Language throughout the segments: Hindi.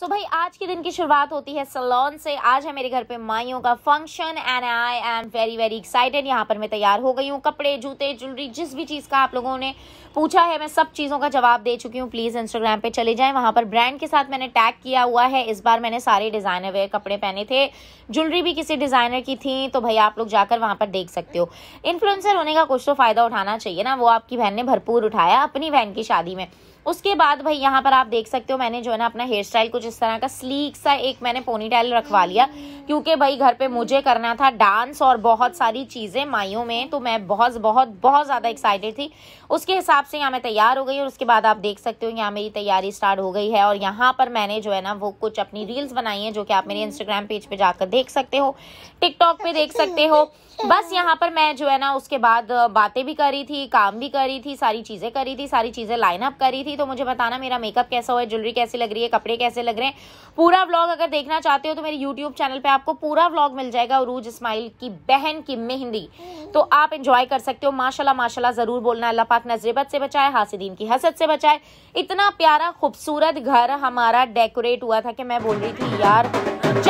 सो भाई आज के दिन की शुरुआत होती है सलोन से आज है मेरे घर पे माइयों का function and I am very very excited यहाँ पर मैं तैयार हो गई हूँ कपड़े जूते ज्वेलरी जिस भी चीज़ का आप लोगों ने पूछा है मैं सब चीज़ों का जवाब दे चुकी हूँ प्लीज़ इंस्टाग्राम पे चले जाएं वहाँ पर ब्रांड के साथ मैंने टैग किया हुआ है इस बार मैंने सारे डिज़ाइनर वेयर कपड़े पहने थे ज्वेलरी भी किसी डिज़ाइनर की थी तो भाई आप लोग जाकर वहाँ पर देख सकते हो इन्फ्लुएंसर होने का कुछ तो फ़ायदा उठाना चाहिए ना वो आपकी बहन ने भरपूर उठाया अपनी बहन की शादी में उसके बाद भाई यहाँ पर आप देख सकते हो मैंने जो है ना अपना हेयर स्टाइल कुछ इस तरह का स्लीक सा एक मैंने पोनी रखवा लिया क्योंकि भाई घर पे मुझे करना था डांस और बहुत सारी चीज़ें माइयों में तो मैं बहुत बहुत बहुत ज़्यादा एक्साइटेड थी उसके हिसाब से यहाँ मैं तैयार हो गई और उसके बाद आप देख सकते हो यहाँ मेरी तैयारी स्टार्ट हो गई है और यहाँ पर मैंने जो है ना वो कुछ अपनी रील्स बनाई है जो कि आप मेरे इंस्टाग्राम हम्म। पेज पे जाकर देख सकते हो टिकटॉक पे अच्छा, देख सकते हो बस यहाँ पर मैं जो है ना उसके बाद बातें भी करी थी काम भी करी थी सारी चीज़ें करी थी सारी चीज़ें लाइन अप करी थी तो मुझे बताना मेरा मेकअप कैसा हुआ है ज्वेलरी कैसी लग रही है कपड़े कैसे लग रहे हैं पूरा ब्लॉग अगर देखना चाहते हो तो मेरे यूट्यूब चैनल पे आपको पूरा व्लॉग मिल जाएगा उरूज इस्माइल की बहन की मेहंदी तो आप इंजॉय कर सकते हो माशाल्लाह माशाल्लाह ज़रूर बोलना अल्लाह पाक नजरबत से बचाए हासिदीन की हसद से बचाए इतना प्यारा खूबसूरत घर हमारा डेकोरेट हुआ था कि मैं बोल रही थी यार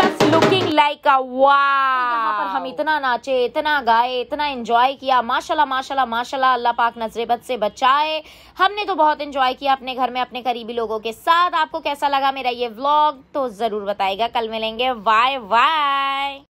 जस्ट लुकिंग लाइक अ वाह इतना नाचे इतना गाए इतना इंजॉय किया माशाल्लाह माशाल्लाह माशाल्लाह अल्लाह पाक नजरेबत से बचाए हमने तो बहुत इंजॉय किया अपने घर में अपने करीबी लोगों के साथ आपको कैसा लगा मेरा ये व्लॉग तो ज़रूर बताएगा कल मिलेंगे बाय बाय